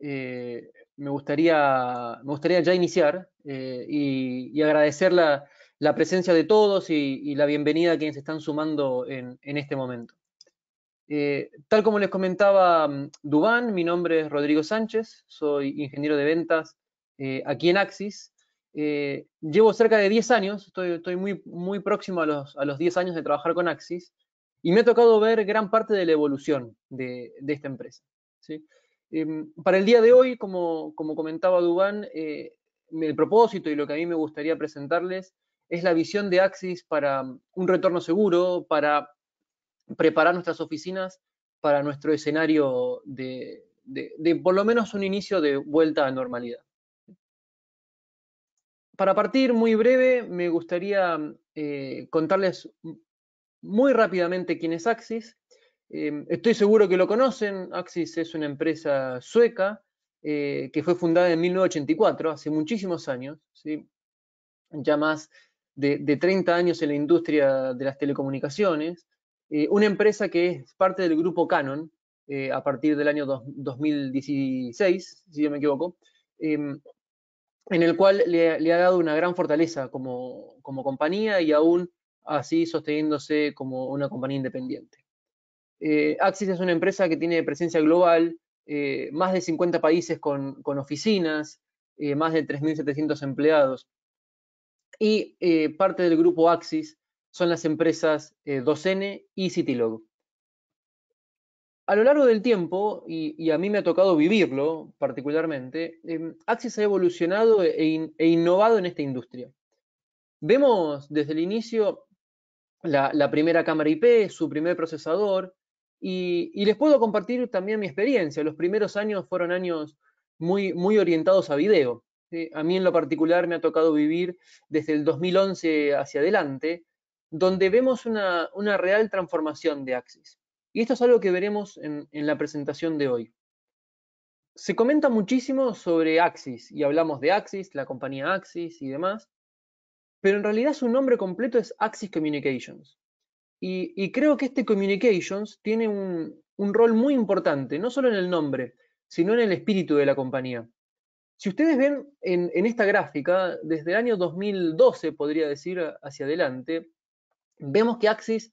Eh, me, gustaría, ya iniciar eh, y, agradecer la, presencia de todos y, la bienvenida a quienes están sumando en, este momento. Eh, tal como les comentaba mm, Dubán, mi nombre es Rodrigo Sánchez, soy ingeniero de ventas aquí en Axis. llevo cerca de 10 años, estoy, muy, próximo a los, 10 años de trabajar con Axis y me ha tocado ver gran parte de la evolución de, esta empresa. Em, para el día de hoy, como, comentaba Dubán, eh, el propósito y lo que a mí me gustaría presentarles es la visión de Axis para mm, un retorno seguro, para preparar nuestras oficinas para nuestro escenario de, por lo menos un inicio de vuelta a normalidad. Para partir muy breve, me gustaría mm, eh, contarles muy rápidamente quién es Axis, Em, estoy seguro que lo conocen, Axis es una empresa sueca eh, que fue fundada en 1984, hace muchísimos años, ya más de, 30 años en la industria de las telecomunicaciones, eh, una empresa que es parte del grupo Canon eh, a partir del año 2016, si yo me equivoco, em, en el cual le, ha dado una gran fortaleza como compañía y aún así sosteniéndose como una compañía independiente. Eh, Axis es una empresa que tiene presencia global, eh, más de 50 países con, oficinas, eh, más de 3.700 empleados. Y parte del grupo Axis son las empresas 2N y Citilog. A lo largo del tiempo, y, a mí me ha tocado vivirlo particularmente, Axis ha evolucionado e, e, e, innovado en esta industria. Vemos desde el inicio la, primera cámara IP, su primer procesador, y, les puedo compartir también mi experiencia. Los primeros años fueron años muy, muy orientados a video. A mí en lo particular me ha tocado vivir desde el 2011 hacia adelante, donde vemos una, una real transformación de Axis. Y esto es algo que veremos en, en la presentación de hoy. Se comenta muchísimo sobre Axis, y hablamos de Axis, la compañía Axis y demás, pero en realidad su nombre completo es Axis Communications. Y, creo que este Communications tiene un, rol muy importante, no solo en el nombre, sino en el espíritu de la compañía. Si ustedes ven en, esta gráfica, desde el año 2012, podría decir, hacia adelante, vemos que Axis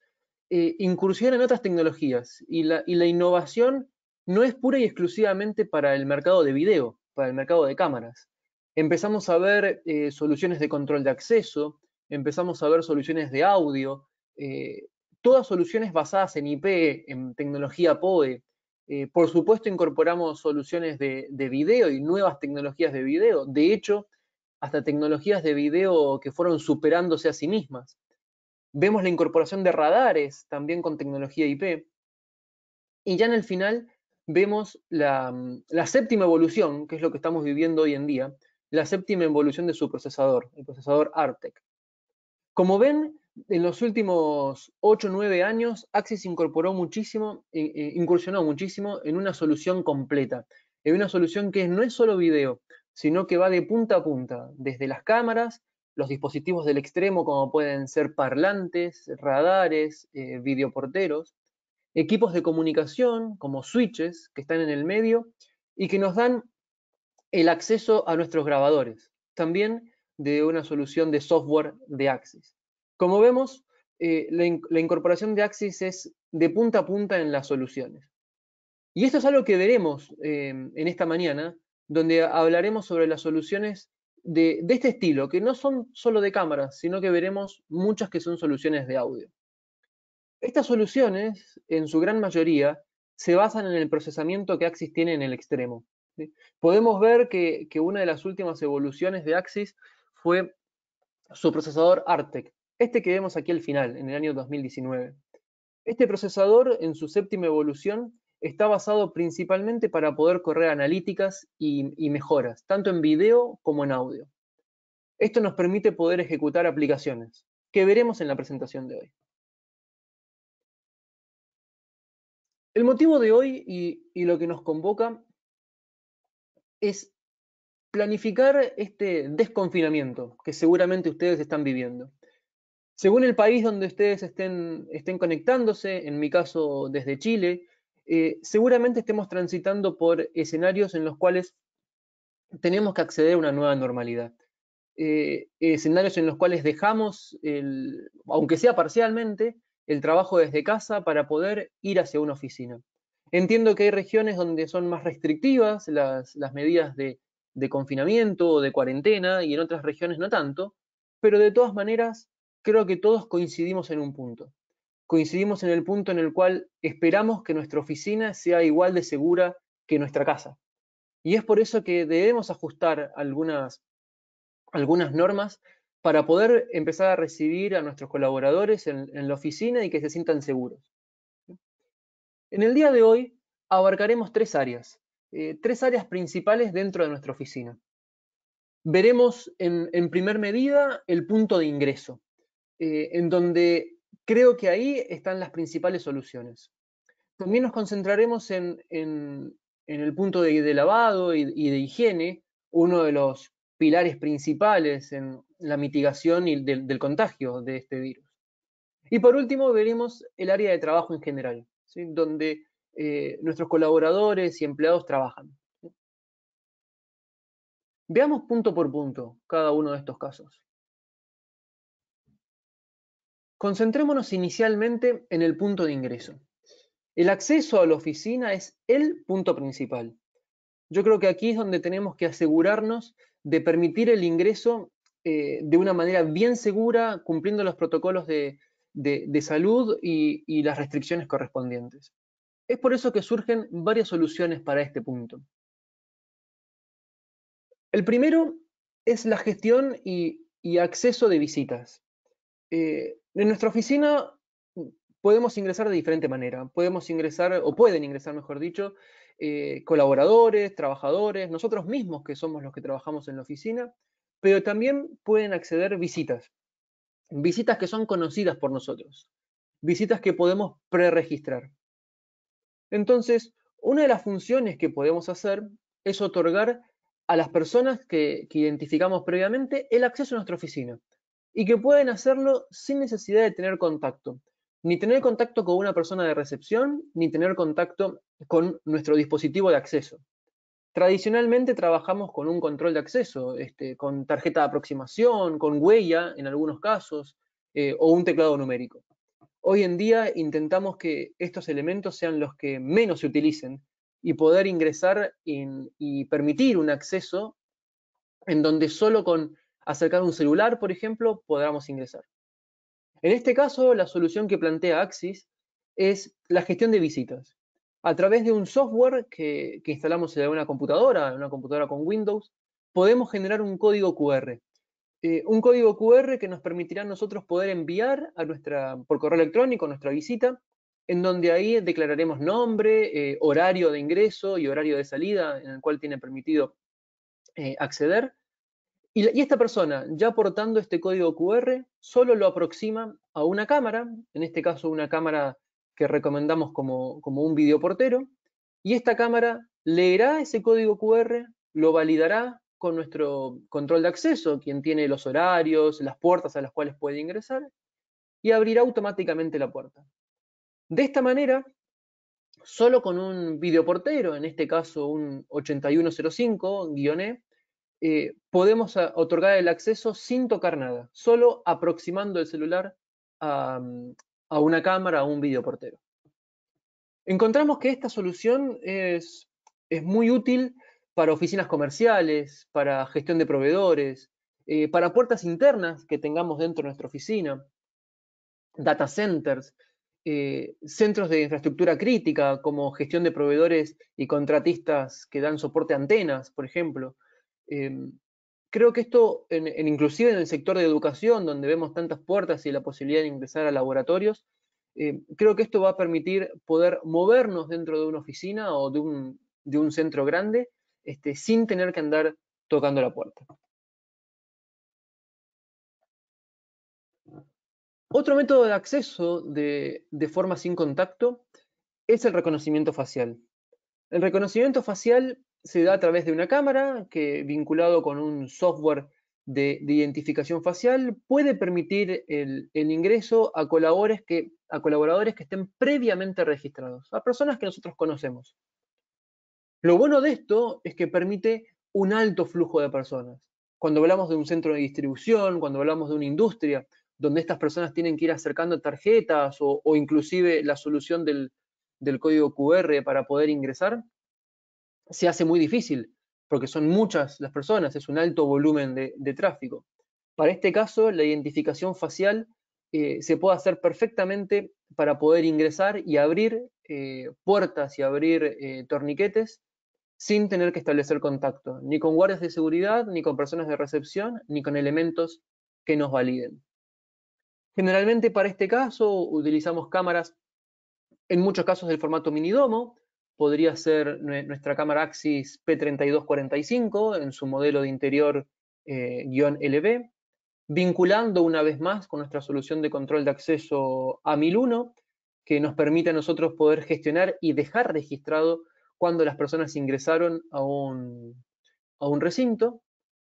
eh, incursiona en otras tecnologías y la, innovación no es pura y exclusivamente para el mercado de video, para el mercado de cámaras. Empezamos a ver eh, soluciones de control de acceso, empezamos a ver soluciones de audio, eh, todas soluciones basadas en IP, en tecnología POE. Eh, por supuesto, incorporamos soluciones de, video y nuevas tecnologías de video. De hecho, hasta tecnologías de video que fueron superándose a sí mismas. Vemos la incorporación de radares también con tecnología IP. Y ya en el final vemos la, la séptima evolución, que es lo que estamos viviendo hoy en día, la séptima evolución de su procesador, el procesador Artec. Como ven, en los últimos 8 o 9 años, Axis incorporó muchísimo, eh, eh, incursionó muchísimo en una solución completa, en una solución que no es solo video, sino que va de punta a punta, desde las cámaras, los dispositivos del extremo como pueden ser parlantes, radares, eh, videoporteros, equipos de comunicación como switches que están en el medio y que nos dan el acceso a nuestros grabadores, también de una solución de software de Axis. Como vemos, eh, la, incorporación de Axis es de punta a punta en las soluciones. Y esto es algo que veremos em, en esta mañana, donde hablaremos sobre las soluciones de, este estilo, que no son solo de cámaras, sino que veremos muchas que son soluciones de audio. Estas soluciones, en su gran mayoría, se basan en el procesamiento que Axis tiene en el extremo. Podemos ver que, que, una de las últimas evoluciones de Axis fue su procesador Artec, este que vemos aquí al final, en el año 2019. Este procesador, en su séptima evolución, está basado principalmente para poder correr analíticas y, mejoras, tanto en video como en audio. Esto nos permite poder ejecutar aplicaciones, que veremos en la presentación de hoy. El motivo de hoy y lo que nos convoca es planificar este desconfinamiento que seguramente ustedes están viviendo. Según el país donde ustedes estén, estén conectándose, en mi caso desde Chile, eh, seguramente estemos transitando por escenarios en los cuales tenemos que acceder a una nueva normalidad. Eh, escenarios en los cuales dejamos, el, aunque sea parcialmente, el trabajo desde casa para poder ir hacia una oficina. Entiendo que hay regiones donde son más restrictivas las, medidas de, de confinamiento o de cuarentena y en otras regiones no tanto, pero de todas maneras creo que todos coincidimos en un punto. Coincidimos en el punto en el cual esperamos que nuestra oficina sea igual de segura que nuestra casa. Y es por eso que debemos ajustar algunas, algunas normas para poder empezar a recibir a nuestros colaboradores en, la oficina y que se sientan seguros. En el día de hoy abarcaremos tres áreas, eh, tres áreas principales dentro de nuestra oficina. Veremos en primer medida el punto de ingreso, eh, en donde creo que ahí están las principales soluciones. También nos concentraremos en, el punto de, lavado y, de higiene, uno de los pilares principales en la mitigación y del, contagio de este virus. Y por último, veremos el área de trabajo en general, donde eh, nuestros colaboradores y empleados trabajan. Veamos punto por punto cada uno de estos casos. Concentrémonos inicialmente en el punto de ingreso. El acceso a la oficina es el punto principal. Yo creo que aquí es donde tenemos que asegurarnos de permitir el ingreso eh, de una manera bien segura, cumpliendo los protocolos de, salud y, las restricciones correspondientes. Es por eso que surgen varias soluciones para este punto. El primero es la gestión y, acceso de visitas. Eh, en nuestra oficina mm, podemos ingresar de diferente manera. Podemos ingresar, o pueden ingresar, mejor dicho, eh, colaboradores, trabajadores, nosotros mismos que somos los que trabajamos en la oficina, pero también pueden acceder visitas. Visitas que son conocidas por nosotros. Visitas que podemos preregistrar. Entonces, una de las funciones que podemos hacer es otorgar a las personas que identificamos previamente el acceso a nuestra oficina y que pueden hacerlo sin necesidad de tener contacto. Ni tener contacto con una persona de recepción, ni tener contacto con nuestro dispositivo de acceso. Tradicionalmente trabajamos con un control de acceso, este, con tarjeta de aproximación, con huella en algunos casos, eh, o un teclado numérico. Hoy en día intentamos que estos elementos sean los que menos se utilicen y poder ingresar y permitir un acceso en donde solo con acercar un celular, por ejemplo, podamos ingresar. En este caso, la solución que plantea Axis es la gestión de visitas. A través de un software que, instalamos en una computadora, en una computadora con Windows, podemos generar un código QR. Eh, un código QR que nos permitirá a nosotros poder enviar a nuestra, por correo electrónico nuestra visita, en donde ahí declararemos nombre, eh, horario de ingreso y horario de salida en el cual tiene permitido eh, acceder y, esta persona, ya portando este código QR, solo lo aproxima a una cámara, en este caso una cámara que recomendamos como, como un videoportero, y esta cámara leerá ese código QR, lo validará con nuestro control de acceso, quien tiene los horarios, las puertas a las cuales puede ingresar, y abrirá automáticamente la puerta. De esta manera, solo con un videoportero, en este caso un 8105-E, eh, podemos otorgar el acceso sin tocar nada, solo aproximando el celular mm, a, una cámara, a un videoportero. Encontramos que esta solución es, es, muy útil para oficinas comerciales, para gestión de proveedores, eh, para puertas internas que tengamos dentro de nuestra oficina, data centers, eh, centros de infraestructura crítica como gestión de proveedores y contratistas que dan soporte a antenas, por ejemplo, Em, creo que esto, inclusive en el sector de educación, donde vemos tantas puertas y la posibilidad de ingresar a laboratorios, eh, creo que esto va a permitir poder movernos dentro de una oficina o de un, centro grande este, sin tener que andar tocando la puerta. Otro método de acceso de, de forma sin contacto es el reconocimiento facial. El reconocimiento facial se da a través de una cámara que vinculado con un software de, identificación facial puede permitir el, ingreso a colaboradores, que, a colaboradores que estén previamente registrados, a personas que nosotros conocemos. Lo bueno de esto es que permite un alto flujo de personas. Cuando hablamos de un centro de distribución, cuando hablamos de una industria, donde estas personas tienen que ir acercando tarjetas o, inclusive la solución del, del código QR para poder ingresar, se hace muy difícil, porque son muchas las personas, es un alto volumen de, tráfico. Para este caso, la identificación facial eh, se puede hacer perfectamente para poder ingresar y abrir eh, puertas y abrir eh, torniquetes sin tener que establecer contacto, ni con guardias de seguridad, ni con personas de recepción, ni con elementos que nos validen. Generalmente para este caso utilizamos cámaras, en muchos casos del formato minidomo, podría ser nuestra cámara Axis P3245 en su modelo de interior eh, guión LB, vinculando una vez más con nuestra solución de control de acceso A1001, que nos permite a nosotros poder gestionar y dejar registrado cuando las personas ingresaron a un, recinto.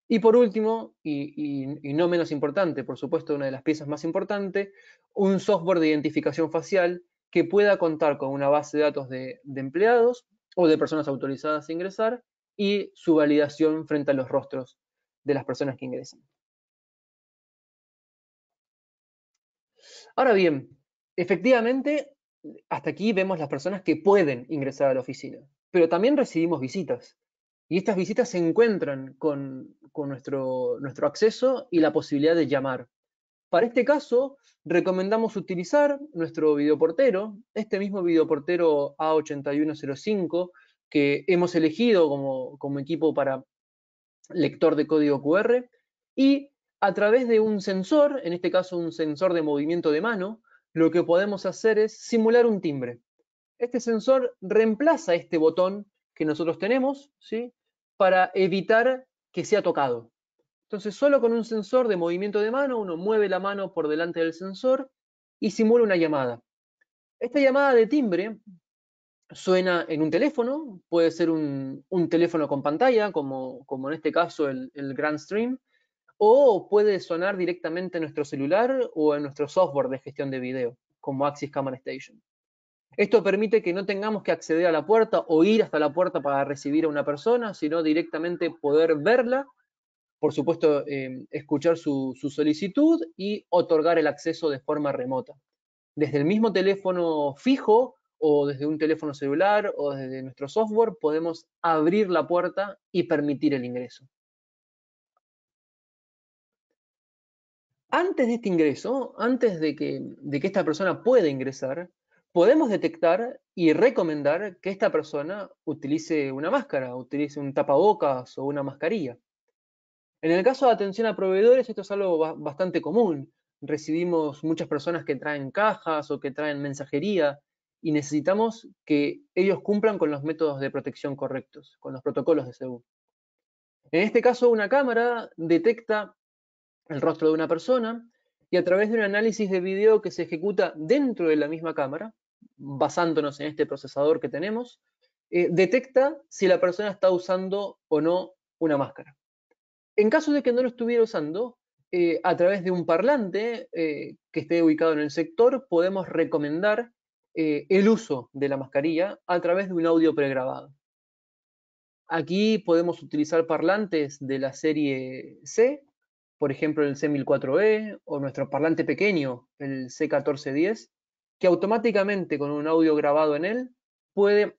Y por último, y, no menos importante, por supuesto, una de las piezas más importantes, un software de identificación facial que pueda contar con una base de datos de, empleados o de personas autorizadas a ingresar y su validación frente a los rostros de las personas que ingresan. Ahora bien, efectivamente, hasta aquí vemos las personas que pueden ingresar a la oficina, pero también recibimos visitas. Y estas visitas se encuentran con, nuestro, acceso y la posibilidad de llamar. Para este caso, recomendamos utilizar nuestro videoportero, este mismo videoportero A8105 que hemos elegido como, equipo para lector de código QR y a través de un sensor, en este caso un sensor de movimiento de mano, lo que podemos hacer es simular un timbre. Este sensor reemplaza este botón que nosotros tenemos ¿sí? para evitar que sea tocado. Entonces, solo con un sensor de movimiento de mano, uno mueve la mano por delante del sensor y simula una llamada. Esta llamada de timbre suena en un teléfono, puede ser un, teléfono con pantalla, como, en este caso el, el, Grand Stream, o puede sonar directamente en nuestro celular o en nuestro software de gestión de video, como Axis Camera Station. Esto permite que no tengamos que acceder a la puerta o ir hasta la puerta para recibir a una persona, sino directamente poder verla por supuesto, eh, escuchar su, solicitud y otorgar el acceso de forma remota. Desde el mismo teléfono fijo o desde un teléfono celular o desde nuestro software podemos abrir la puerta y permitir el ingreso. Antes de este ingreso, antes de que, de que esta persona pueda ingresar, podemos detectar y recomendar que esta persona utilice una máscara, utilice un tapabocas o una mascarilla. En el caso de atención a proveedores, esto es algo bastante común. Recibimos muchas personas que traen cajas o que traen mensajería y necesitamos que ellos cumplan con los métodos de protección correctos, con los protocolos de seguro. En este caso, una cámara detecta el rostro de una persona y a través de un análisis de video que se ejecuta dentro de la misma cámara, basándonos en este procesador que tenemos, eh, detecta si la persona está usando o no una máscara. En caso de que no lo estuviera usando, eh, a través de un parlante eh, que esté ubicado en el sector, podemos recomendar eh, el uso de la mascarilla a través de un audio pregrabado. Aquí podemos utilizar parlantes de la serie C, por ejemplo el C1004E o nuestro parlante pequeño, el C1410, que automáticamente con un audio grabado en él puede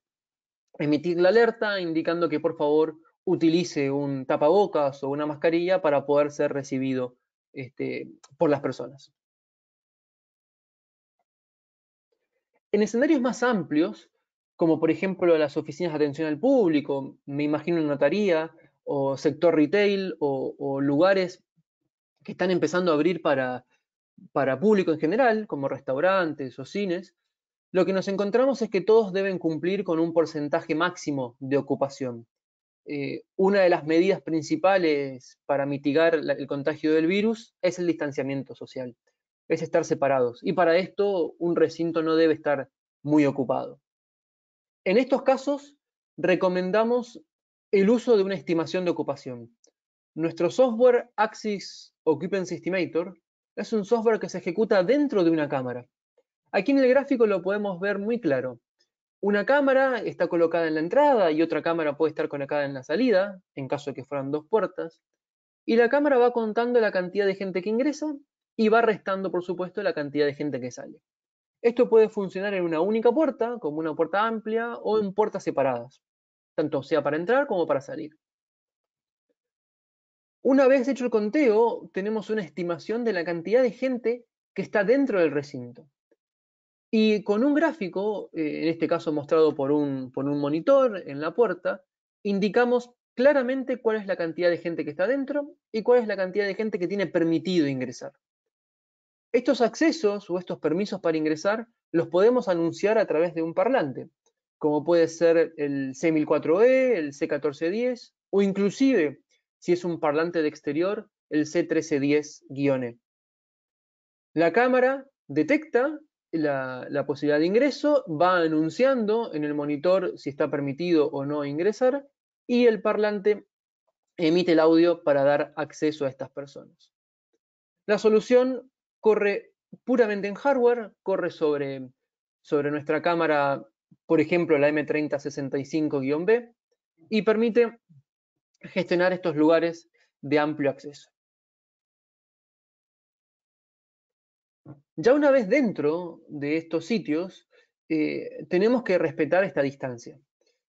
emitir la alerta indicando que por favor utilice un tapabocas o una mascarilla para poder ser recibido este, por las personas. En escenarios más amplios, como por ejemplo las oficinas de atención al público, me imagino una notaría, o sector retail, o, lugares que están empezando a abrir para público en general, como restaurantes o cines, lo que nos encontramos es que todos deben cumplir con un porcentaje máximo de ocupación. Eh, una de las medidas principales para mitigar el contagio del virus es el distanciamiento social, es estar separados. Y para esto un recinto no debe estar muy ocupado. En estos casos recomendamos el uso de una estimación de ocupación. Nuestro software Axis Occupancy Estimator es un software que se ejecuta dentro de una cámara. Aquí en el gráfico lo podemos ver muy claro. Una cámara está colocada en la entrada y otra cámara puede estar conectada en la salida, en caso de que fueran dos puertas. Y la cámara va contando la cantidad de gente que ingresa y va restando, por supuesto, la cantidad de gente que sale. Esto puede funcionar en una única puerta, como una puerta amplia, o en puertas separadas, tanto sea para entrar como para salir. Una vez hecho el conteo, tenemos una estimación de la cantidad de gente que está dentro del recinto. Y con un gráfico, eh, en este caso mostrado por un, monitor en la puerta, indicamos claramente cuál es la cantidad de gente que está dentro y cuál es la cantidad de gente que tiene permitido ingresar. Estos accesos o estos permisos para ingresar los podemos anunciar a través de un parlante, como puede ser el C1004E, el C1410 o inclusive, si es un parlante de exterior, el C1310-E. La cámara detecta la, posibilidad de ingreso, va anunciando en el monitor si está permitido o no ingresar y el parlante emite el audio para dar acceso a estas personas. La solución corre puramente en hardware, corre sobre, sobre nuestra cámara, por ejemplo, la M3065-B, y permite gestionar estos lugares de amplio acceso. Ya una vez dentro de estos sitios, eh, tenemos que respetar esta distancia.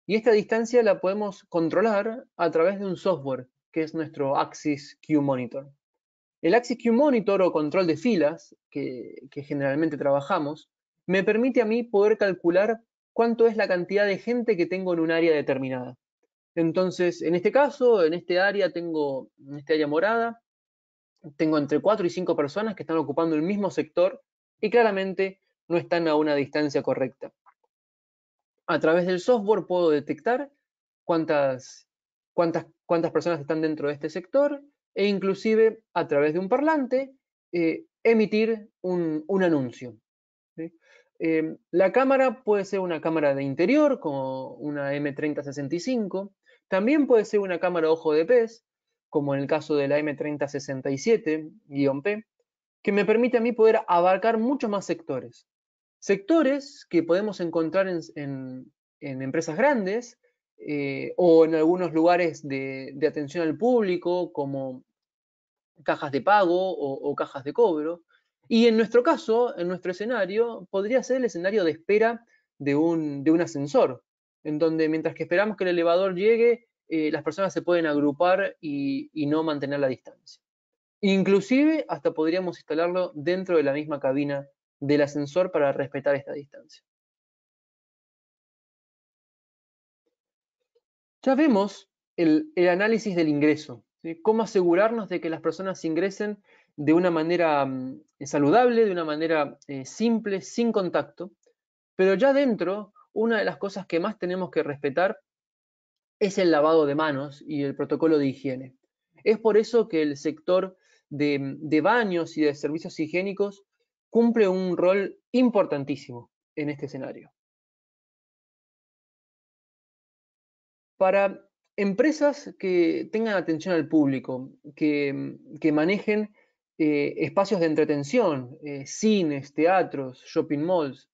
Y esta distancia la podemos controlar a través de un software, que es nuestro Axis Q Monitor. El Axis Q Monitor o control de filas, que, que generalmente trabajamos, me permite a mí poder calcular cuánto es la cantidad de gente que tengo en un área determinada. Entonces, en este caso, en este área tengo, en este área morada, tengo entre 4 y 5 personas que están ocupando el mismo sector y claramente no están a una distancia correcta. A través del software puedo detectar cuántas, personas están dentro de este sector e inclusive a través de un parlante eh, emitir un, anuncio. Eh, la cámara puede ser una cámara de interior como una M3065, también puede ser una cámara ojo de pez, como en el caso de la M3067-P, que me permite a mí poder abarcar muchos más sectores. Sectores que podemos encontrar en, empresas grandes eh, o en algunos lugares de, atención al público como cajas de pago o, cajas de cobro. Y en nuestro caso, en nuestro escenario, podría ser el escenario de espera de un, de un, ascensor, en donde mientras que esperamos que el elevador llegue, eh, las personas se pueden agrupar y, no mantener la distancia. Inclusive hasta podríamos instalarlo dentro de la misma cabina del ascensor para respetar esta distancia. Ya vemos el, análisis del ingreso, cómo asegurarnos de que las personas ingresen de una manera mm, saludable, de una manera eh, simple, sin contacto, pero ya dentro, una de las cosas que más tenemos que respetar es el lavado de manos y el protocolo de higiene. Es por eso que el sector de, baños y de servicios higiénicos cumple un rol importantísimo en este escenario. Para empresas que tengan atención al público, que, manejen eh, espacios de entretención, eh, cines, teatros, shopping malls,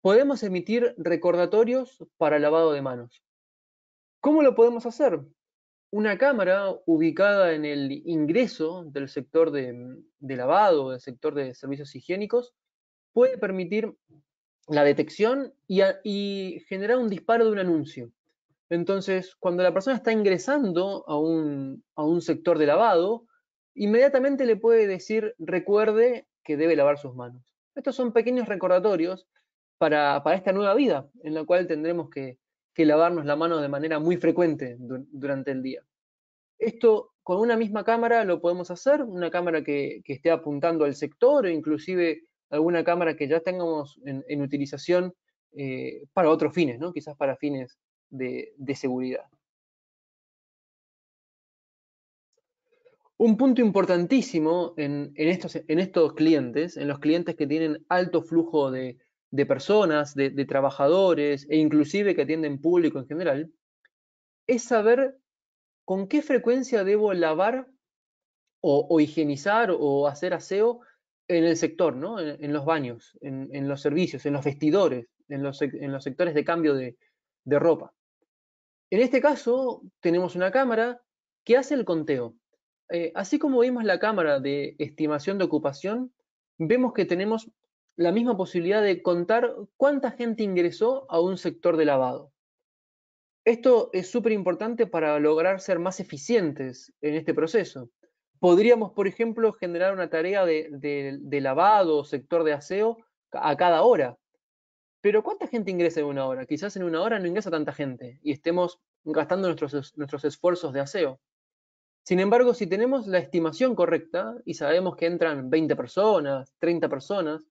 podemos emitir recordatorios para lavado de manos. ¿Cómo lo podemos hacer? Una cámara ubicada en el ingreso del sector de, mm, lavado, del sector de servicios higiénicos, puede permitir la detección y, generar un disparo de un anuncio. Entonces, cuando la persona está ingresando a un, sector de lavado, inmediatamente le puede decir, recuerde que debe lavar sus manos. Estos son pequeños recordatorios para, esta nueva vida en la cual tendremos que, que lavarnos la mano de manera muy frecuente durante el día. Esto con una misma cámara lo podemos hacer, una cámara que, esté apuntando al sector o inclusive alguna cámara que ya tengamos en, utilización eh, para otros fines, ¿no? quizás para fines de, seguridad. Un punto importantísimo en, estos, clientes, en los clientes que tienen alto flujo de, de personas, de, trabajadores e inclusive que atienden público en general, es saber con qué frecuencia debo lavar o, higienizar o hacer aseo en el sector, ¿no? en, los baños, en, los servicios, en los vestidores, en los, sectores de cambio de, ropa. En este caso, tenemos una cámara que hace el conteo. Eh, así como vimos la cámara de estimación de ocupación, vemos que tenemos la misma posibilidad de contar cuánta gente ingresó a un sector de lavado. Esto es súper importante para lograr ser más eficientes en este proceso. Podríamos, por ejemplo, generar una tarea de, lavado o sector de aseo a cada hora. Pero ¿cuánta gente ingresa en una hora? Quizás en una hora no ingresa tanta gente y estemos gastando nuestros, nuestros esfuerzos de aseo. Sin embargo, si tenemos la estimación correcta y sabemos que entran 20 personas, 30 personas,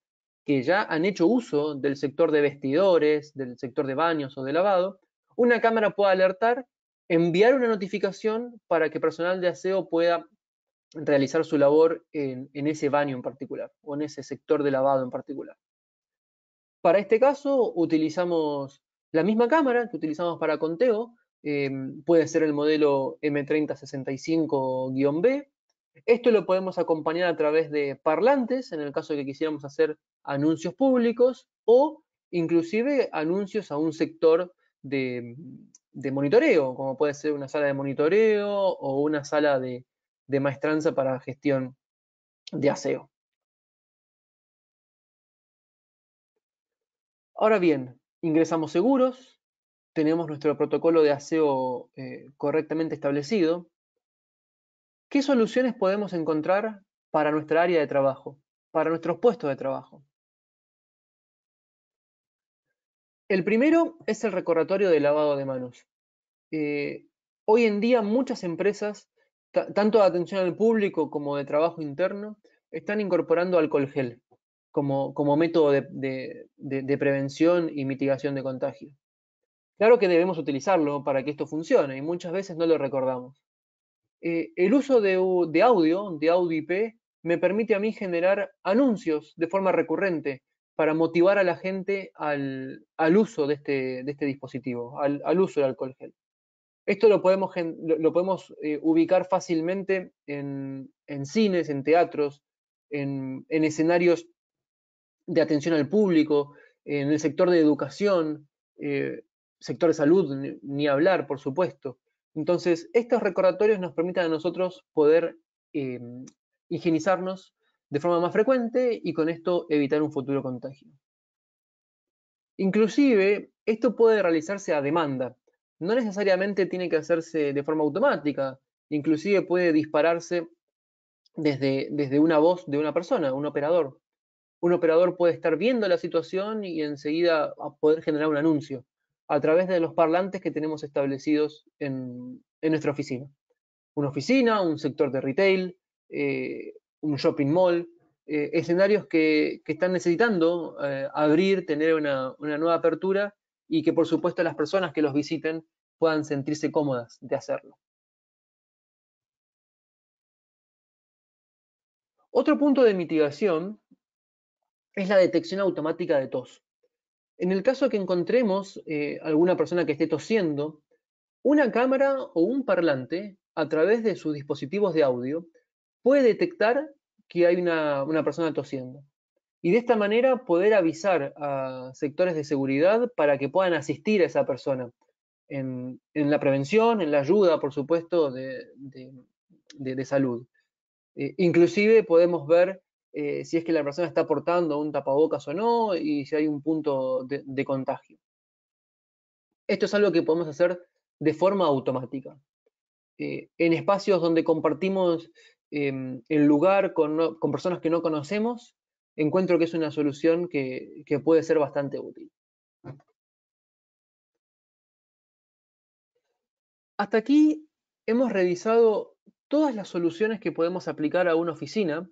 que ya han hecho uso del sector de vestidores, del sector de baños o de lavado, una cámara puede alertar, enviar una notificación para que personal de aseo pueda realizar su labor en, ese baño en particular o en ese sector de lavado en particular. Para este caso utilizamos la misma cámara que utilizamos para conteo, eh, puede ser el modelo M3065-B esto lo podemos acompañar a través de parlantes, en el caso de que quisiéramos hacer anuncios públicos o inclusive anuncios a un sector de, monitoreo, como puede ser una sala de monitoreo o una sala de, maestranza para gestión de aseo. Ahora bien, ingresamos seguros, tenemos nuestro protocolo de aseo eh, correctamente establecido, ¿Qué soluciones podemos encontrar para nuestra área de trabajo, para nuestros puestos de trabajo? El primero es el recordatorio de lavado de manos. Eh, hoy en día muchas empresas, tanto de atención al público como de trabajo interno, están incorporando alcohol gel como, como método de, prevención y mitigación de contagio. Claro que debemos utilizarlo para que esto funcione y muchas veces no lo recordamos. Eh, el uso de, audio, de audio IP, me permite a mí generar anuncios de forma recurrente para motivar a la gente al, uso de este, de este dispositivo, al, uso del alcohol gel. Esto lo podemos, lo podemos eh, ubicar fácilmente en, cines, en teatros, en, escenarios de atención al público, en el sector de educación, eh, sector de salud, ni hablar, por supuesto. Entonces, estos recordatorios nos permiten a nosotros poder eh, higienizarnos de forma más frecuente y con esto evitar un futuro contagio. Inclusive, esto puede realizarse a demanda. No necesariamente tiene que hacerse de forma automática, inclusive puede dispararse desde, desde una voz de una persona, un operador. Un operador puede estar viendo la situación y enseguida ah, poder generar un anuncio a través de los parlantes que tenemos establecidos en, nuestra oficina. Una oficina, un sector de retail, eh, un shopping mall, eh, escenarios que, están necesitando eh, abrir, tener una, nueva apertura y que por supuesto las personas que los visiten puedan sentirse cómodas de hacerlo. Otro punto de mitigación es la detección automática de tos. En el caso que encontremos eh, alguna persona que esté tosiendo, una cámara o un parlante, a través de sus dispositivos de audio, puede detectar que hay una, persona tosiendo. Y de esta manera poder avisar a sectores de seguridad para que puedan asistir a esa persona en, la prevención, en la ayuda, por supuesto, de, salud. Eh, inclusive podemos ver eh, si es que la persona está portando un tapabocas o no y si hay un punto de, contagio. Esto es algo que podemos hacer de forma automática. Eh, en espacios donde compartimos em, el lugar con, personas que no conocemos, encuentro que es una solución que puede ser bastante útil. Hasta aquí hemos revisado todas las soluciones que podemos aplicar a una oficina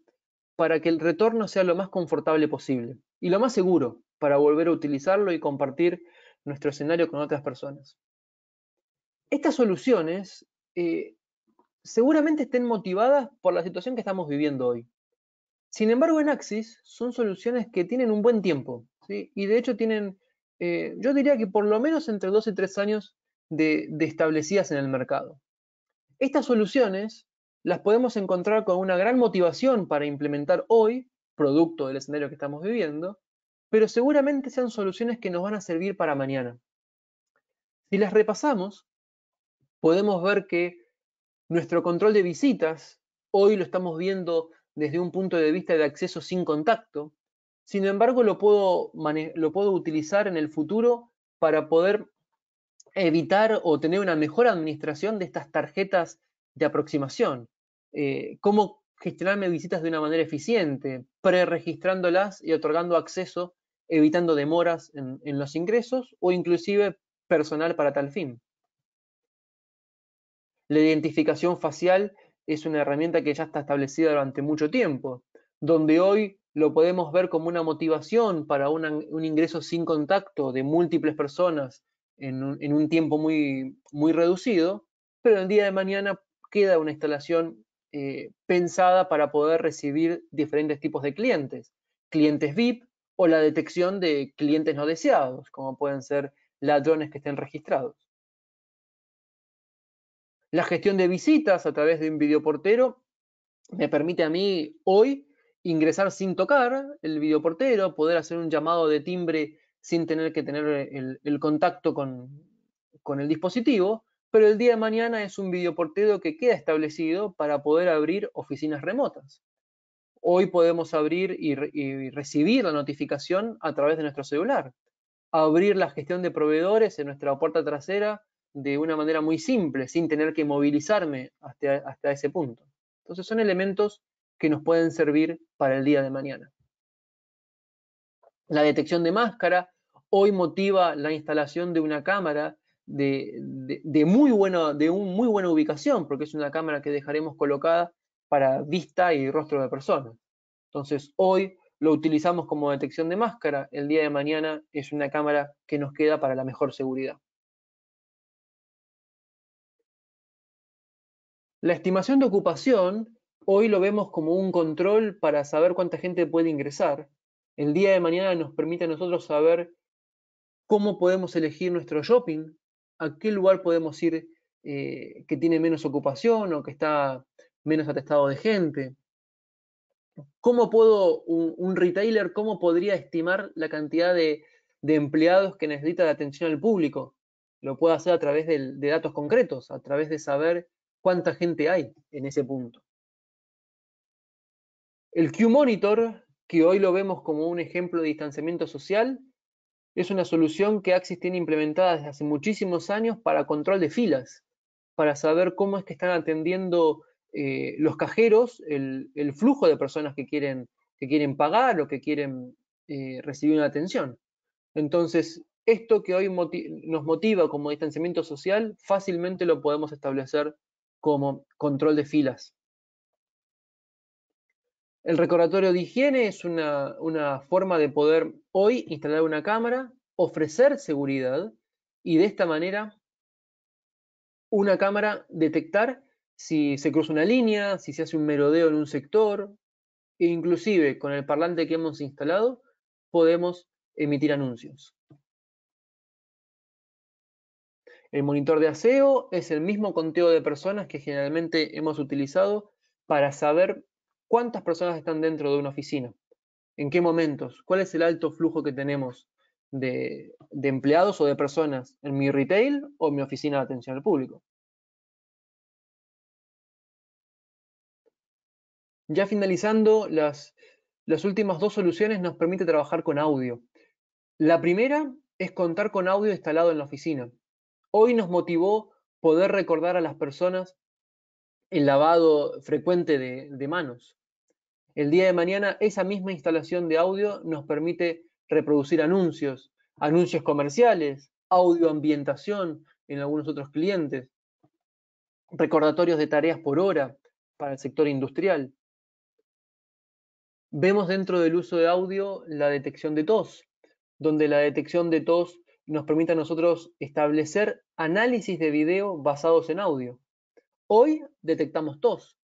para que el retorno sea lo más confortable posible y lo más seguro para volver a utilizarlo y compartir nuestro escenario con otras personas. Estas soluciones eh, seguramente estén motivadas por la situación que estamos viviendo hoy. Sin embargo, en Axis son soluciones que tienen un buen tiempo y de hecho tienen, eh, yo diría que por lo menos entre dos y tres años de establecidas en el mercado. Estas soluciones las podemos encontrar con una gran motivación para implementar hoy, producto del escenario que estamos viviendo, pero seguramente sean soluciones que nos van a servir para mañana. Si las repasamos, podemos ver que nuestro control de visitas, hoy lo estamos viendo desde un punto de vista de acceso sin contacto, sin embargo lo puedo, lo puedo utilizar en el futuro para poder evitar o tener una mejor administración de estas tarjetas de aproximación. Eh, cómo gestionarme visitas de una manera eficiente, preregistrándolas y otorgando acceso, evitando demoras en, los ingresos o inclusive personal para tal fin. La identificación facial es una herramienta que ya está establecida durante mucho tiempo, donde hoy lo podemos ver como una motivación para un ingreso sin contacto de múltiples personas en un, tiempo muy, muy reducido, pero el día de mañana queda una instalación eh, pensada para poder recibir diferentes tipos de clientes, clientes VIP o la detección de clientes no deseados, como pueden ser ladrones que estén registrados. La gestión de visitas a través de un videoportero me permite a mí hoy ingresar sin tocar el videoportero, poder hacer un llamado de timbre sin tener que tener el, contacto con el dispositivo pero el día de mañana es un videoportero que queda establecido para poder abrir oficinas remotas. Hoy podemos abrir y, recibir la notificación a través de nuestro celular, abrir la gestión de proveedores en nuestra puerta trasera de una manera muy simple, sin tener que movilizarme hasta, hasta ese punto. Entonces son elementos que nos pueden servir para el día de mañana. La detección de máscara hoy motiva la instalación de una cámara de, muy buena, muy buena ubicación, porque es una cámara que dejaremos colocada para vista y rostro de personas Entonces, hoy lo utilizamos como detección de máscara, el día de mañana es una cámara que nos queda para la mejor seguridad. La estimación de ocupación, hoy lo vemos como un control para saber cuánta gente puede ingresar. El día de mañana nos permite a nosotros saber cómo podemos elegir nuestro shopping, a qué lugar podemos ir eh, que tiene menos ocupación o que está menos atestado de gente. ¿Cómo puedo, un, retailer, cómo podría estimar la cantidad de, empleados que necesita la atención al público? Lo puedo hacer a través de datos concretos, a través de saber cuánta gente hay en ese punto. El Q-Monitor, que hoy lo vemos como un ejemplo de distanciamiento social, es una solución que Axis tiene implementada desde hace muchísimos años para control de filas, para saber cómo es que están atendiendo eh, los cajeros el, flujo de personas que quieren, que quieren pagar o que quieren eh, recibir una atención. Entonces, esto que hoy nos motiva como distanciamiento social, fácilmente lo podemos establecer como control de filas. El recordatorio de higiene es una, forma de poder hoy instalar una cámara, ofrecer seguridad y de esta manera una cámara detectar si se cruza una línea, si se hace un merodeo en un sector, e inclusive con el parlante que hemos instalado podemos emitir anuncios. El monitor de aseo es el mismo conteo de personas que generalmente hemos utilizado para saber cuántas personas están dentro de una oficina, en qué momentos, cuál es el alto flujo que tenemos de, empleados o de personas en mi retail o mi oficina de atención al público. Ya finalizando, las, las últimas dos soluciones nos permite trabajar con audio. La primera es contar con audio instalado en la oficina. Hoy nos motivó poder recordar a las personas el lavado frecuente de, manos. El día de mañana esa misma instalación de audio nos permite reproducir anuncios, anuncios comerciales, audio ambientación en algunos otros clientes, recordatorios de tareas por hora para el sector industrial. Vemos dentro del uso de audio la detección de tos, donde la detección de tos nos permite a nosotros establecer análisis de video basados en audio. Hoy detectamos tos,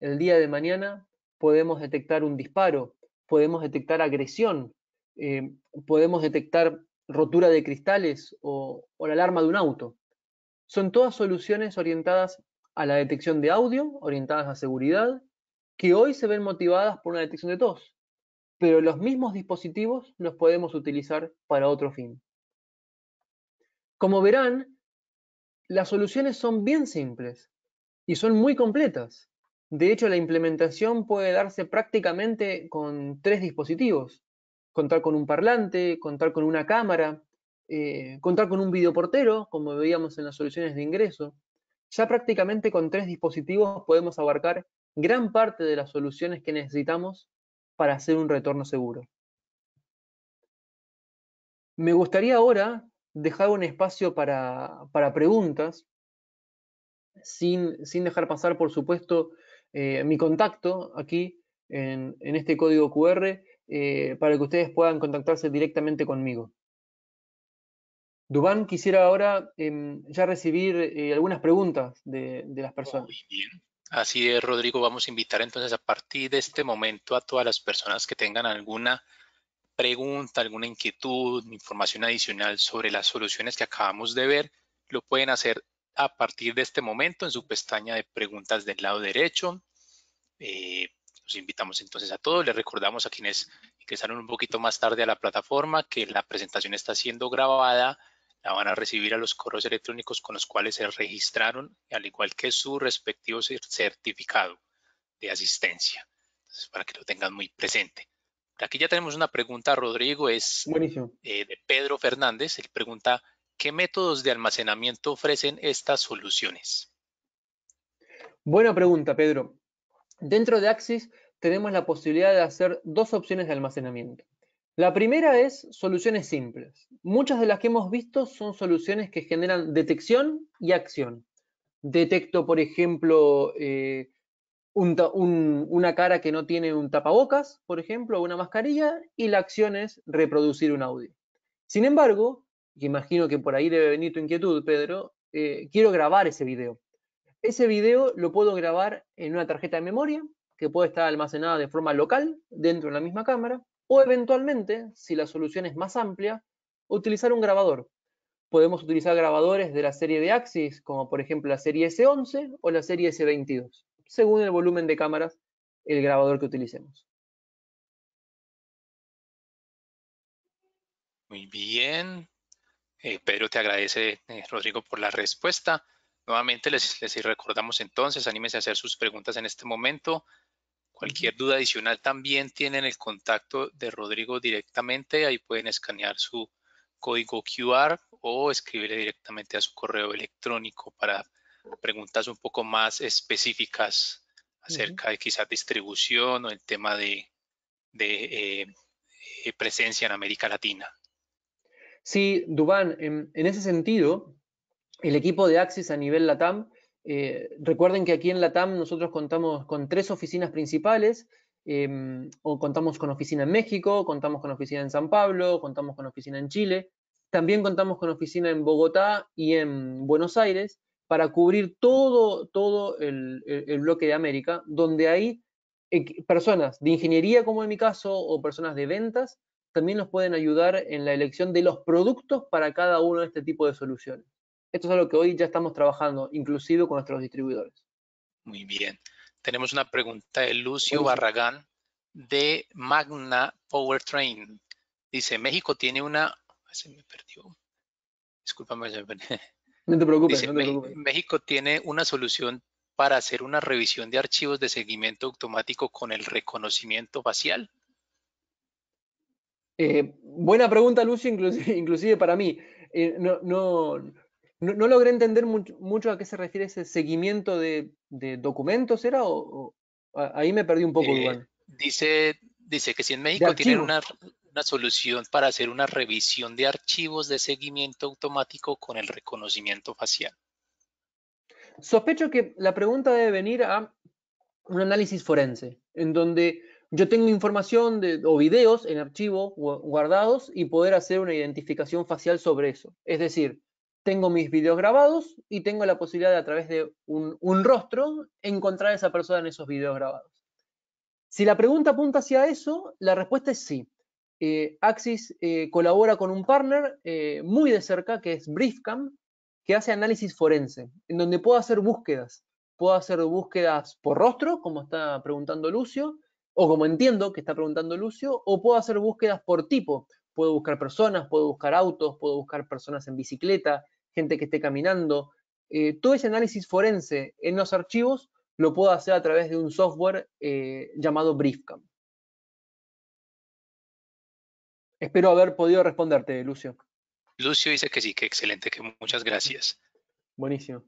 el día de mañana podemos detectar un disparo, podemos detectar agresión, em, podemos detectar rotura de cristales o, o la alarma de un auto. Son todas soluciones orientadas a la detección de audio, orientadas a seguridad, que hoy se ven motivadas por una detección de tos, pero los mismos dispositivos los podemos utilizar para otro fin. Como verán, las soluciones son bien simples, y son muy completas. De hecho, la implementación puede darse prácticamente con tres dispositivos. Contar con un parlante, contar con una cámara, eh, contar con un videoportero, como veíamos en las soluciones de ingreso. Ya prácticamente con tres dispositivos podemos abarcar gran parte de las soluciones que necesitamos para hacer un retorno seguro. Me gustaría ahora dejar un espacio para preguntas sin, dejar pasar, por supuesto, eh, mi contacto aquí en, este código QR eh, para que ustedes puedan contactarse directamente conmigo. Dubán, quisiera ahora em, ya recibir eh, algunas preguntas de, de las personas. Muy bien. Así es, Rodrigo. Vamos a invitar entonces a partir de este momento a todas las personas que tengan alguna pregunta, alguna inquietud, información adicional sobre las soluciones que acabamos de ver, lo pueden hacer a partir de este momento en su pestaña de preguntas del lado derecho. Eh, los invitamos entonces a todos. Les recordamos a quienes ingresaron un poquito más tarde a la plataforma que la presentación está siendo grabada. La van a recibir a los correos electrónicos con los cuales se registraron, al igual que su respectivo certificado de asistencia. Entonces, para que lo tengan muy presente. Aquí ya tenemos una pregunta, Rodrigo, es eh, de Pedro Fernández. Él pregunta, ¿Qué métodos de almacenamiento ofrecen estas soluciones? Buena pregunta, Pedro. Dentro de Axis tenemos la posibilidad de hacer dos opciones de almacenamiento. La primera es soluciones simples. Muchas de las que hemos visto son soluciones que generan detección y acción. Detecto, por ejemplo, eh, una cara que no tiene un tapabocas, por ejemplo, o una mascarilla, y la acción es reproducir un audio. Sin embargo, que imagino que por ahí debe venir tu inquietud, Pedro, eh, quiero grabar ese video. Ese video lo puedo grabar en una tarjeta de memoria que puede estar almacenada de forma local dentro de la misma cámara o eventualmente, si la solución es más amplia, utilizar un grabador. Podemos utilizar grabadores de la serie de Axis, como por ejemplo la serie S11 o la serie S22, según el volumen de cámaras, el grabador que utilicemos. Muy bien, eh, Pedro te agradece, eh, Rodrigo, por la respuesta. Nuevamente les, recordamos entonces, anímense a hacer sus preguntas en este momento. Cualquier duda adicional también tienen el contacto de Rodrigo directamente. Ahí pueden escanear su código QR o escribirle directamente a su correo electrónico para preguntas un poco más específicas acerca de quizás distribución o el tema de, eh, presencia en América Latina. Sí, Dubán, en, ese sentido, el equipo de Axis a nivel LATAM, eh, recuerden que aquí en LATAM nosotros contamos con tres oficinas principales, em, o contamos con oficina en México, contamos con oficina en San Pablo, contamos con oficina en Chile, también contamos con oficina en Bogotá y en Buenos Aires para cubrir todo, todo el bloque de América, donde hay personas de ingeniería, como en mi caso, o personas de ventas, también nos pueden ayudar en la elección de los productos para cada uno de este tipo de soluciones. Esto es algo que hoy ya estamos trabajando, inclusive con nuestros distribuidores. Muy bien. Tenemos una pregunta de Lucio Barragán de Magna Powertrain. Dice, México tiene una... Se me perdió. No te preocupes. no te preocupes. México tiene una solución para hacer una revisión de archivos de seguimiento automático con el reconocimiento facial. Eh, buena pregunta, Lucio, inclusive, para mí. Eh, no, logré entender mucho, a qué se refiere ese seguimiento de, documentos, ¿era? O, ahí me perdí un poco, eh, Dice, que si en México tienen una solución para hacer una revisión de archivos de seguimiento automático con el reconocimiento facial. Sospecho que la pregunta debe venir a un análisis forense, en donde yo tengo información o videos en archivo guardados y poder hacer una identificación facial sobre eso. Es decir, tengo mis videos grabados y tengo la posibilidad de a través de un, rostro encontrar a esa persona en esos videos grabados. Si la pregunta apunta hacia eso, la respuesta es sí. Eh, Axis eh, colabora con un partner eh, muy de cerca, que es Briefcam, que hace análisis forense, en donde puedo hacer búsquedas. Puedo hacer búsquedas por rostro, como está preguntando Lucio, o como entiendo que está preguntando Lucio, o puedo hacer búsquedas por tipo. Puedo buscar personas, puedo buscar autos, puedo buscar personas en bicicleta, gente que esté caminando. Eh, todo ese análisis forense en los archivos lo puedo hacer a través de un software eh, llamado Briefcam. Espero haber podido responderte, Lucio. Lucio dice que sí, que excelente, que muchas gracias. Buenísimo.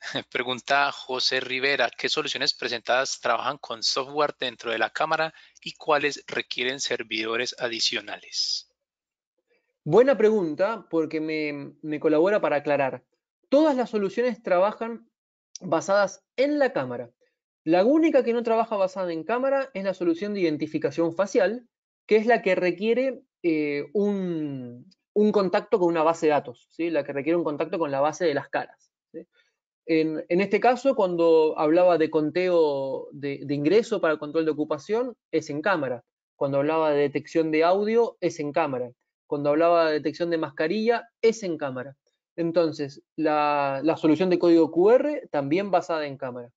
Pregunta José Rivera, ¿qué soluciones presentadas trabajan con software dentro de la cámara y cuáles requieren servidores adicionales? Buena pregunta porque me, colabora para aclarar. Todas las soluciones trabajan basadas en la cámara. La única que no trabaja basada en cámara es la solución de identificación facial, que es la que requiere eh, un, contacto con una base de datos, ¿sí? la que requiere un contacto con la base de las caras. En, este caso, cuando hablaba de conteo de, ingreso para el control de ocupación, es en cámara. Cuando hablaba de detección de audio, es en cámara. Cuando hablaba de detección de mascarilla, es en cámara. Entonces, la, la solución de código QR también basada en cámara.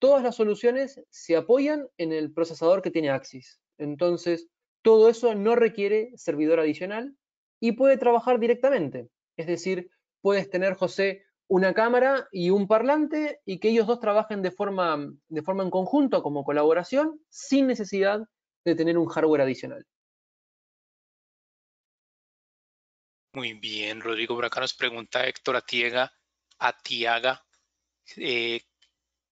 Todas las soluciones se apoyan en el procesador que tiene Axis. Entonces, todo eso no requiere servidor adicional y puede trabajar directamente. Es decir, puedes tener, José, una cámara y un parlante y que ellos dos trabajen de forma, de forma en conjunto, como colaboración, sin necesidad de tener un hardware adicional. Muy bien, Rodrigo. Por acá nos pregunta Héctor Atiega, Atiaga, eh,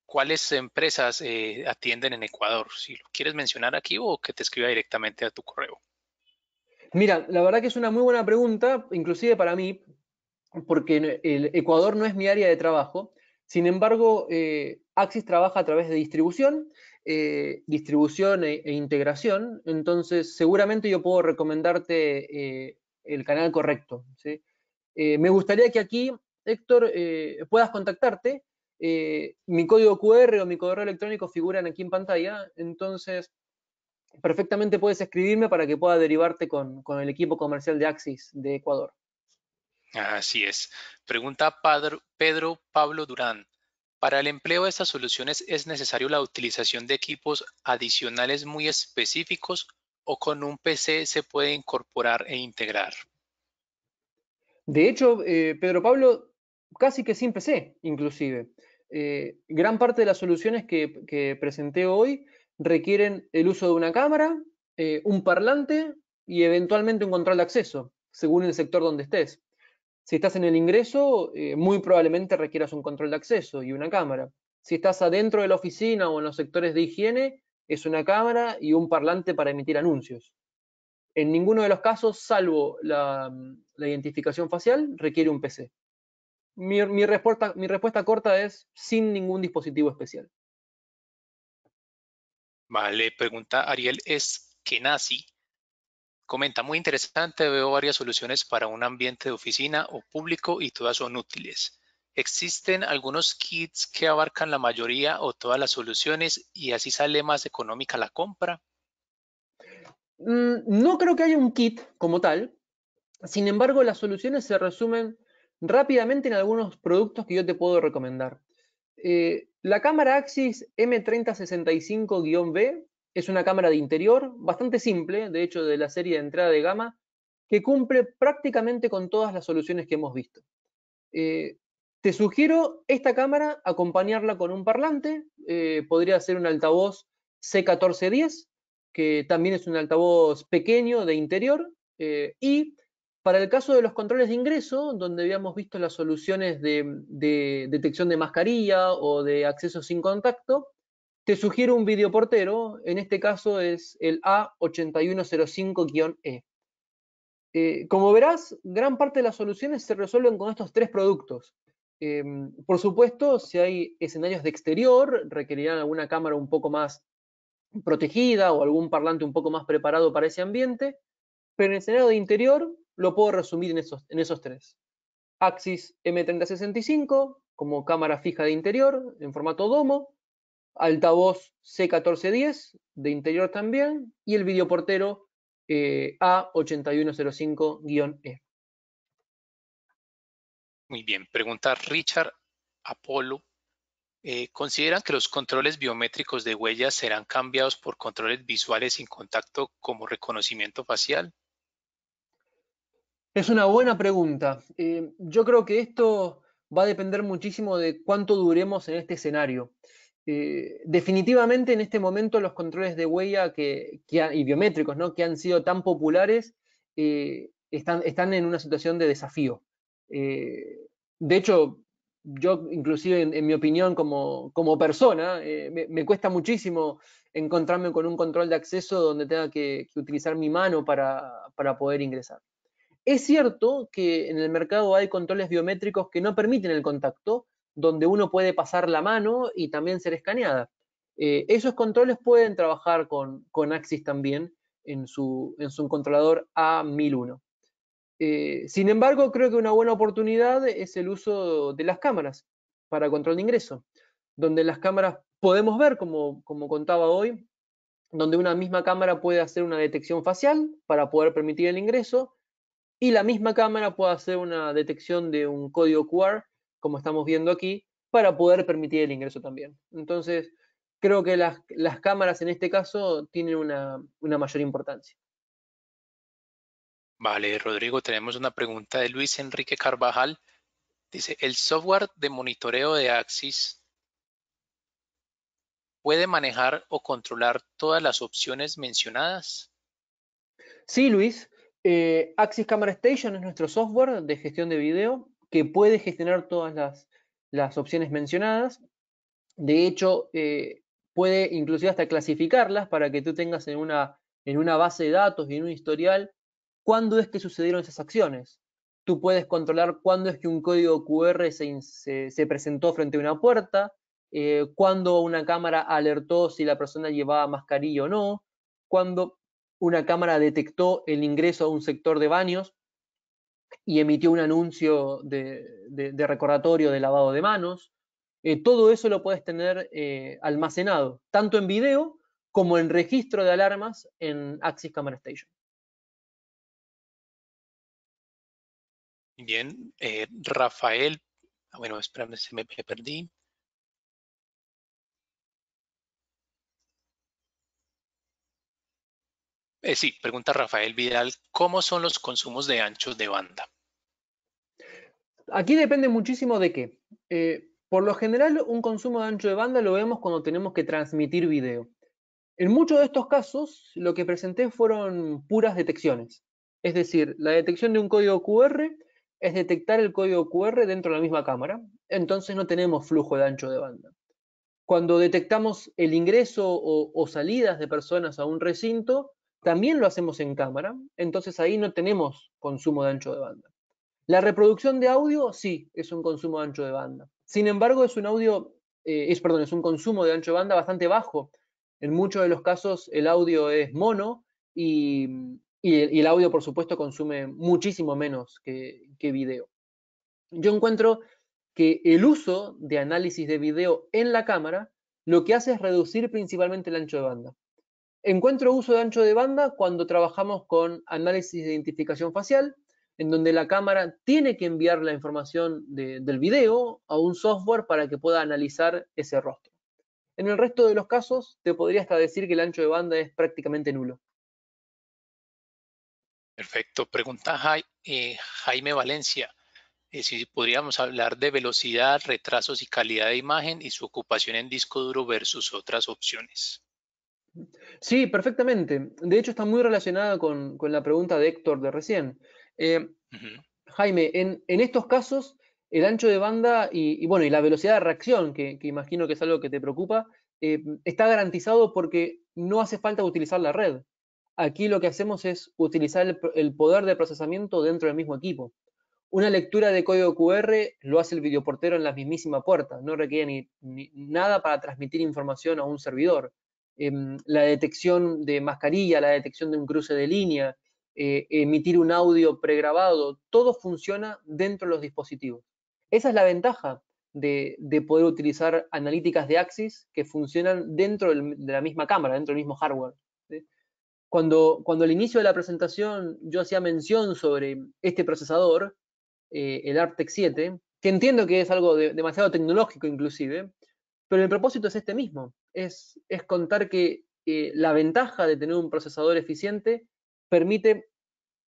¿cuáles empresas eh, atienden en Ecuador? Si lo quieres mencionar aquí o que te escriba directamente a tu correo. Mira, la verdad que es una muy buena pregunta, inclusive para mí, porque el Ecuador no es mi área de trabajo, sin embargo, eh, Axis trabaja a través de distribución, eh, distribución e, e, integración, entonces seguramente yo puedo recomendarte eh, el canal correcto. me gustaría que aquí, Héctor, puedas contactarte. mi código QR o mi correo electrónico figuran aquí en pantalla, entonces perfectamente puedes escribirme para que pueda derivarte con el equipo comercial de Axis de Ecuador. Así es. Pregunta Pedro Pablo Durán. Para el empleo de estas soluciones es necesario la utilización de equipos adicionales muy específicos o con un PC se puede incorporar e integrar. De hecho, eh, Pedro Pablo, casi que sin PC, inclusive. Eh, gran parte de las soluciones que, presenté hoy requieren el uso de una cámara, eh, un parlante y eventualmente un control de acceso, según el sector donde estés. Si estás en el ingreso, eh, muy probablemente requieras un control de acceso y una cámara. Si estás adentro de la oficina o en los sectores de higiene, es una cámara y un parlante para emitir anuncios. En ninguno de los casos, salvo la, mm, identificación facial, requiere un PC. Mi, respuesta, mi respuesta corta es sin ningún dispositivo especial. Vale, pregunta Ariel, ¿es que nazi. Comenta, muy interesante, veo varias soluciones para un ambiente de oficina o público y todas son útiles. Existen algunos kits que abarcan la mayoría o todas las soluciones y así sale más económica la compra. Mm, no creo que haya un kit como tal. Sin embargo, las soluciones se resumen rápidamente en algunos productos que yo te puedo recomendar. Eh, la cámara Axis M3065-B es una cámara de interior bastante simple, de hecho de la serie de entrada de gama, que cumple prácticamente con todas las soluciones que hemos visto. Eh, te sugiero esta cámara acompañarla con un parlante, eh, podría ser un altavoz C1410, que también es un altavoz pequeño de interior, eh, y para el caso de los controles de ingreso, donde habíamos visto las soluciones de detección de mascarilla o de acceso sin contacto, te sugiero un videoportero, en este caso es el A8105-E. Eh, como verás, gran parte de las soluciones se resuelven con estos tres productos. Em, por supuesto, si hay escenarios de exterior, requerirán alguna cámara un poco más protegida o algún parlante un poco más preparado para ese ambiente, pero en el escenario de interior lo puedo resumir en esos, en esos tres. Axis M3065 como cámara fija de interior en formato domo, altavoz C1410 de interior también y el videoportero eh, A8105-E. Muy bien, pregunta Richard Apolo. Eh, ¿Consideran que los controles biométricos de huellas serán cambiados por controles visuales sin contacto como reconocimiento facial? Es una buena pregunta. Eh, yo creo que esto va a depender muchísimo de cuánto duremos en este escenario. Eh, definitivamente en este momento los controles de huella que, y biométricos que han sido tan populares eh, están, en una situación de desafío. Eh, de hecho, yo inclusive en, mi opinión como, persona, me, cuesta muchísimo encontrarme con un control de acceso donde tenga que, utilizar mi mano para poder ingresar. Es cierto que en el mercado hay controles biométricos que no permiten el contacto, donde uno puede pasar la mano y también ser escaneada. Eh, esos controles pueden trabajar con, Axis también en su, controlador A1001. Eh, sin embargo, creo que una buena oportunidad es el uso de las cámaras para control de ingreso, donde las cámaras podemos ver, como, como contaba hoy, donde una misma cámara puede hacer una detección facial para poder permitir el ingreso y la misma cámara puede hacer una detección de un código QR como estamos viendo aquí, para poder permitir el ingreso también. Entonces, creo que las, cámaras en este caso tienen una, mayor importancia. Vale, Rodrigo, tenemos una pregunta de Luis Enrique Carvajal. Dice, ¿el software de monitoreo de Axis puede manejar o controlar todas las opciones mencionadas? Sí, Luis. Eh, Axis Camera Station es nuestro software de gestión de video que puede gestionar todas las, opciones mencionadas. De hecho, eh, puede inclusive hasta clasificarlas para que tú tengas en una, en una base de datos y en un historial cuándo es que sucedieron esas acciones. Tú puedes controlar cuándo es que un código QR se, presentó frente a una puerta, eh, cuándo una cámara alertó si la persona llevaba mascarilla o no, cuándo una cámara detectó el ingreso a un sector de baños y emitió un anuncio de, recordatorio de lavado de manos. Eh, todo eso lo puedes tener eh, almacenado, tanto en video como en registro de alarmas en Axis Camera Station. Bien, eh, Rafael, ah, bueno, espérame, se me perdí. Eh, sí, pregunta Rafael Vidal, ¿cómo son los consumos de ancho de banda? Aquí depende muchísimo de qué. Eh, por lo general, un consumo de ancho de banda lo vemos cuando tenemos que transmitir video. En muchos de estos casos, lo que presenté fueron puras detecciones. Es decir, la detección de un código QR es detectar el código QR dentro de la misma cámara. Entonces no tenemos flujo de ancho de banda. Cuando detectamos el ingreso o salidas de personas a un recinto, también lo hacemos en cámara, entonces ahí no tenemos consumo de ancho de banda. La reproducción de audio sí es un consumo de ancho de banda. Sin embargo, es un audio, eh, es, perdón, es un consumo de ancho de banda bastante bajo. En muchos de los casos el audio es mono y, el, audio, por supuesto, consume muchísimo menos que video. Yo encuentro que el uso de análisis de video en la cámara lo que hace es reducir principalmente el ancho de banda. Encuentro uso de ancho de banda cuando trabajamos con análisis de identificación facial, en donde la cámara tiene que enviar la información del video a un software para que pueda analizar ese rostro. En el resto de los casos, te podría hasta decir que el ancho de banda es prácticamente nulo. Perfecto. Pregunta eh, Jaime Valencia. Eh, si podríamos hablar de velocidad, retrasos y calidad de imagen y su ocupación en disco duro versus otras opciones. Sí, perfectamente. De hecho, está muy relacionada con, la pregunta de Héctor de recién. Eh, Jaime, en, estos casos, el ancho de banda y, bueno, y la velocidad de reacción, que, imagino que es algo que te preocupa, eh, está garantizado porque no hace falta utilizar la red. Aquí lo que hacemos es utilizar el, poder de procesamiento dentro del mismo equipo. Una lectura de código QR lo hace el videoportero en la mismísima puerta, no requiere ni nada para transmitir información a un servidor. Em, la detección de mascarilla, la detección de un cruce de línea, eh, emitir un audio pregrabado, todo funciona dentro de los dispositivos. Esa es la ventaja de, poder utilizar analíticas de Axis que funcionan dentro de la misma cámara, dentro del mismo hardware. Cuando, cuando al inicio de la presentación yo hacía mención sobre este procesador, eh, el ARPTEC 7, que entiendo que es algo demasiado tecnológico inclusive, pero el propósito es este mismo es, contar que eh, la ventaja de tener un procesador eficiente permite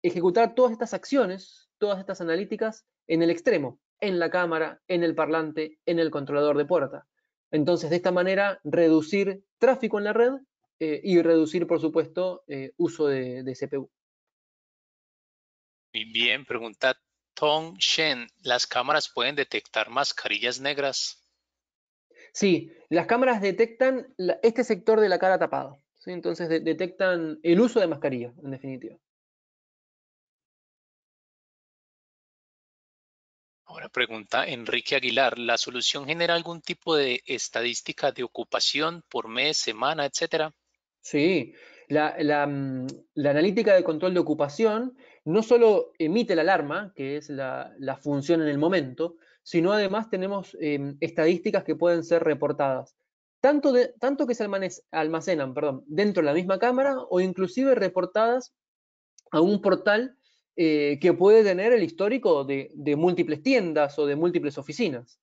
ejecutar todas estas acciones, todas estas analíticas en el extremo, en la cámara, en el parlante, en el controlador de puerta. Entonces, de esta manera, reducir tráfico en la red eh, y reducir, por supuesto, eh, uso de, de, CPU. Muy bien, pregunta Tong Shen. ¿Las cámaras pueden detectar mascarillas negras? Sí, las cámaras detectan este sector de la cara tapado. Entonces detectan el uso de mascarilla, en definitiva. Ahora pregunta Enrique Aguilar, ¿la solución genera algún tipo de estadística de ocupación por mes, semana, etcétera? Sí, la, mm, analítica de control de ocupación no solo emite la alarma, que es la función en el momento, sino además tenemos em, estadísticas que pueden ser reportadas, tanto, tanto que se almacenan perdón, dentro de la misma cámara o inclusive reportadas a un portal eh, que puede tener el histórico de, múltiples tiendas o de múltiples oficinas.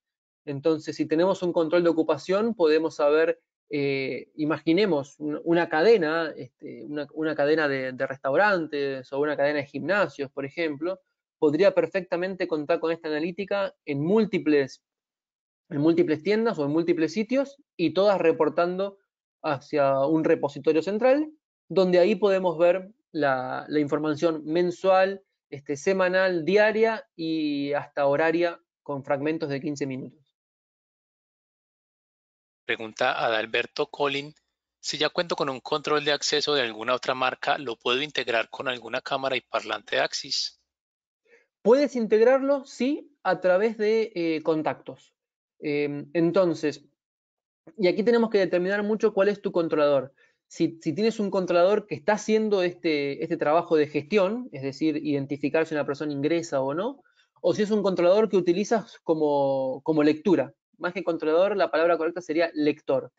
Entonces, si tenemos un control de ocupación, podemos saber, eh, imaginemos, una, cadena, este, una, cadena de restaurantes o una cadena de gimnasios, por ejemplo, podría perfectamente contar con esta analítica en múltiples, en múltiples tiendas o en múltiples sitios y todas reportando hacia un repositorio central, donde ahí podemos ver la, información mensual, este, semanal, diaria y hasta horaria con fragmentos de 15 minutos. Pregunta a Alberto Colin. Si ya cuento con un control de acceso de alguna otra marca, ¿lo puedo integrar con alguna cámara y parlante Axis? Puedes integrarlo, sí, a través de eh, contactos. Em, entonces, y aquí tenemos que determinar mucho cuál es tu controlador. Si, tienes un controlador que está haciendo este, este, trabajo de gestión, es decir, identificar si una persona ingresa o no, o si es un controlador que utilizas como, lectura. Más que controlador, la palabra correcta sería lector.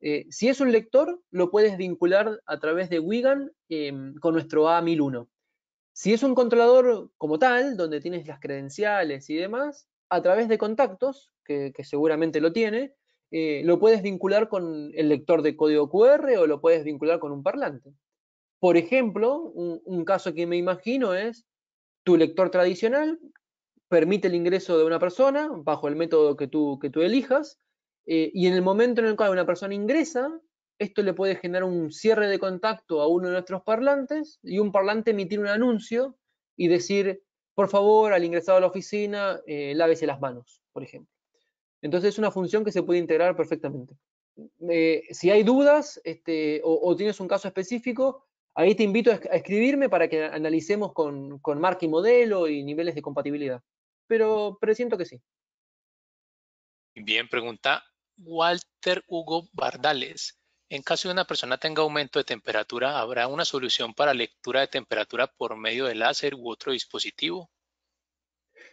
Eh, si es un lector, lo puedes vincular a través de Wigan em, con nuestro A1001. Si es un controlador como tal, donde tienes las credenciales y demás, a través de contactos, que, seguramente lo tiene, eh, lo puedes vincular con el lector de código QR o lo puedes vincular con un parlante. Por ejemplo, un, caso que me imagino es tu lector tradicional permite el ingreso de una persona bajo el método que tú, que tú elijas eh, y en el momento en el cual una persona ingresa, esto le puede generar un cierre de contacto a uno de nuestros parlantes y un parlante emitir un anuncio y decir, por favor, al ingresado a la oficina, eh, lávese las manos, por ejemplo. Entonces es una función que se puede integrar perfectamente. Eh, si hay dudas este, o, tienes un caso específico, ahí te invito a escribirme para que analicemos con, con marca y modelo y niveles de compatibilidad. Pero presiento que sí. Bien, pregunta Walter Hugo Bardales. En caso de una persona tenga aumento de temperatura, ¿habrá una solución para lectura de temperatura por medio de láser u otro dispositivo?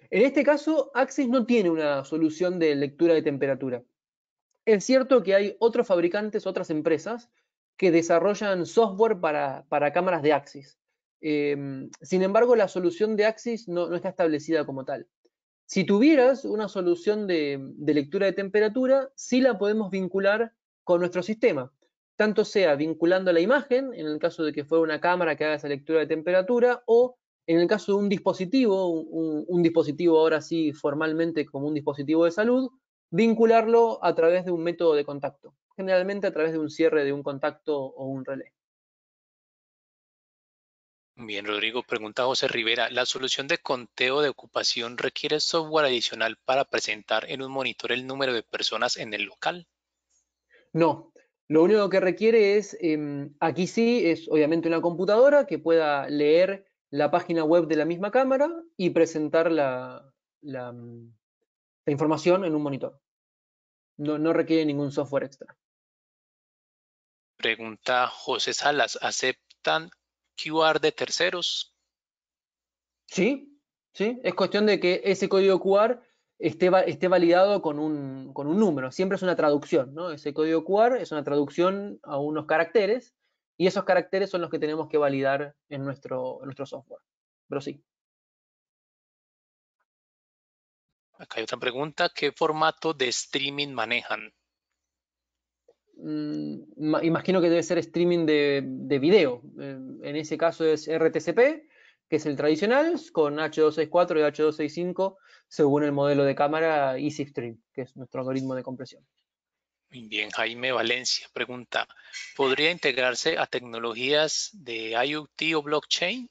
En este caso, Axis no tiene una solución de lectura de temperatura. Es cierto que hay otros fabricantes, otras empresas, que desarrollan software para, cámaras de Axis. Em, sin embargo, la solución de Axis no, está establecida como tal. Si tuvieras una solución de lectura de temperatura, sí la podemos vincular con nuestro sistema tanto sea vinculando la imagen, en el caso de que fuera una cámara que haga esa lectura de temperatura, o en el caso de un dispositivo, un, dispositivo ahora sí formalmente como un dispositivo de salud, vincularlo a través de un método de contacto, generalmente a través de un cierre de un contacto o un relé. Bien, Rodrigo, pregunta José Rivera, ¿la solución de conteo de ocupación requiere software adicional para presentar en un monitor el número de personas en el local? No, lo único que requiere es, em, aquí sí, es obviamente una computadora que pueda leer la página web de la misma cámara y presentar la, mm, información en un monitor. No, no requiere ningún software extra. Pregunta José Salas, ¿aceptan QR de terceros? Sí, sí, es cuestión de que ese código QR esté, validado con un, número. Siempre es una traducción, ¿no? Ese código QR es una traducción a unos caracteres y esos caracteres son los que tenemos que validar en nuestro, nuestro software. Pero sí. Acá hay otra pregunta. ¿Qué formato de streaming manejan? Mm, imagino que debe ser streaming de, de, video. Eh, en ese caso es RTCP, que es el tradicional, con H264 y H265 según el modelo de cámara EasyStream, que es nuestro algoritmo de compresión. Muy Bien, Jaime Valencia pregunta, ¿podría integrarse a tecnologías de IoT o blockchain?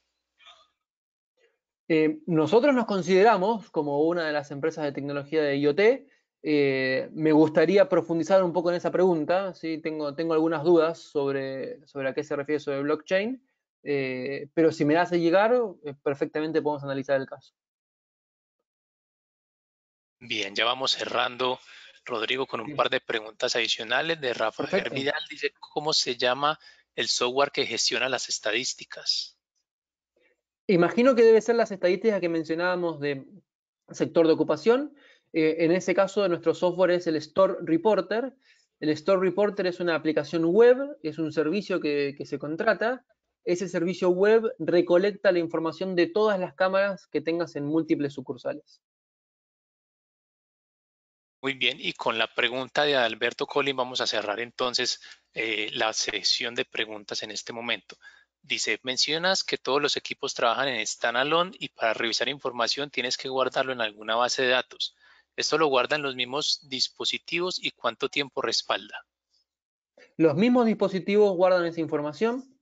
Eh, nosotros nos consideramos como una de las empresas de tecnología de IoT. Eh, me gustaría profundizar un poco en esa pregunta, ¿sí? tengo, tengo algunas dudas sobre, sobre a qué se refiere sobre blockchain, eh, pero si me hace llegar, perfectamente podemos analizar el caso. Bien, ya vamos cerrando, Rodrigo, con un par de preguntas adicionales de Rafael Miral Dice, ¿cómo se llama el software que gestiona las estadísticas? Imagino que debe ser las estadísticas que mencionábamos de sector de ocupación. Eh, en ese caso, nuestro software es el Store Reporter. El Store Reporter es una aplicación web, es un servicio que se contrata. Ese servicio web recolecta la información de todas las cámaras que tengas en múltiples sucursales. Muy bien, y con la pregunta de Alberto Colin vamos a cerrar entonces eh, la sesión de preguntas en este momento. Dice, mencionas que todos los equipos trabajan en standalone y para revisar información tienes que guardarlo en alguna base de datos. ¿Esto lo guardan los mismos dispositivos y cuánto tiempo respalda? Los mismos dispositivos guardan esa información.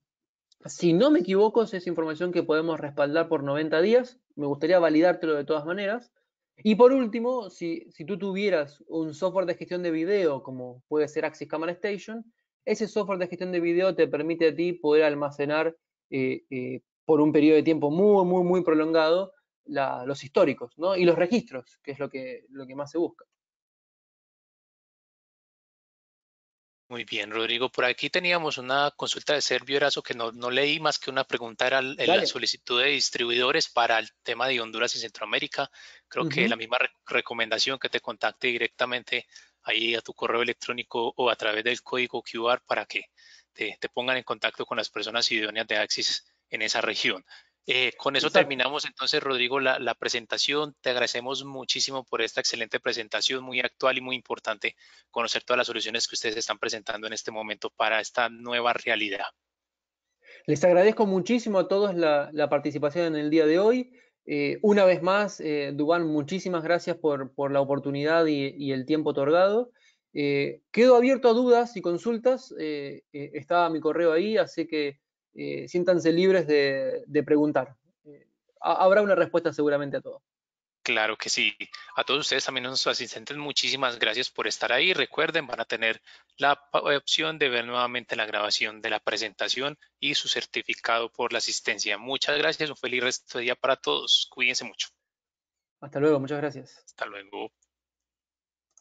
Si no me equivoco, es información que podemos respaldar por 90 días. Me gustaría validártelo de todas maneras. Y por último, si, tú tuvieras un software de gestión de video, como puede ser Axis Camera Station, ese software de gestión de video te permite a ti poder almacenar eh, eh, por un periodo de tiempo muy, muy, muy prolongado los históricos ¿no? y los registros, que es lo que más se busca. Muy bien, Rodrigo. Por aquí teníamos una consulta de Servio Erazo que no, leí más que una pregunta, era la solicitud de distribuidores para el tema de Honduras y Centroamérica. Creo que la misma recomendación que te contacte directamente ahí a tu correo electrónico o a través del código QR para que te pongan en contacto con las personas idóneas de Axis en esa región. Eh, con eso terminamos entonces, Rodrigo, la, presentación. Te agradecemos muchísimo por esta excelente presentación, muy actual y muy importante conocer todas las soluciones que ustedes están presentando en este momento para esta nueva realidad. Les agradezco muchísimo a todos la, participación en el día de hoy. Eh, una vez más, eh, Dubán, muchísimas gracias por, la oportunidad y, y, el tiempo otorgado. Eh, quedo abierto a dudas y consultas. está mi correo ahí, así que eh, siéntanse libres de, preguntar. Eh, habrá una respuesta seguramente a todo. Claro que sí. A todos ustedes, también a nuestros asistentes, muchísimas gracias por estar ahí. Recuerden, van a tener la opción de ver nuevamente la grabación de la presentación y su certificado por la asistencia. Muchas gracias, un feliz resto de día para todos. Cuídense mucho. Hasta luego, muchas gracias. Hasta luego.